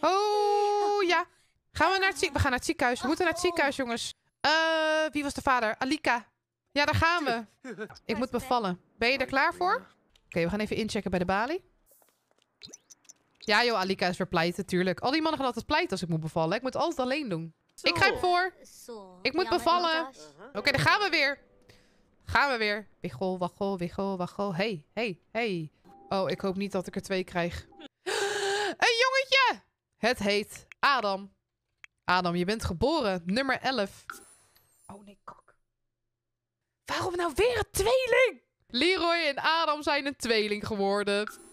oh, oh, ja. Gaan we naar het ziekenhuis? We gaan naar het ziekenhuis. We moeten naar het ziekenhuis, jongens. wie was de vader? Alika. Ja, daar gaan we. Ik moet bevallen. Ben je er klaar voor? Oké, we gaan even inchecken bij de balie. Ja joh, Alika is weer pleiten, natuurlijk. Al die mannen gaan altijd pleiten als ik moet bevallen. Ik moet alles alleen doen. Ik ga voor. Ik moet bevallen. Oké, okay, daar gaan we weer. Gaan we weer. Wiggel, waggel, wiggel, waggel. Hey, hey, hey. Oh, ik hoop niet dat ik er twee krijg. Een jongetje! Het heet Adam. Adam, je bent geboren. Nummer 11. Oh nee, kok. Waarom nou weer een tweeling? Leroy en Adam zijn een tweeling geworden.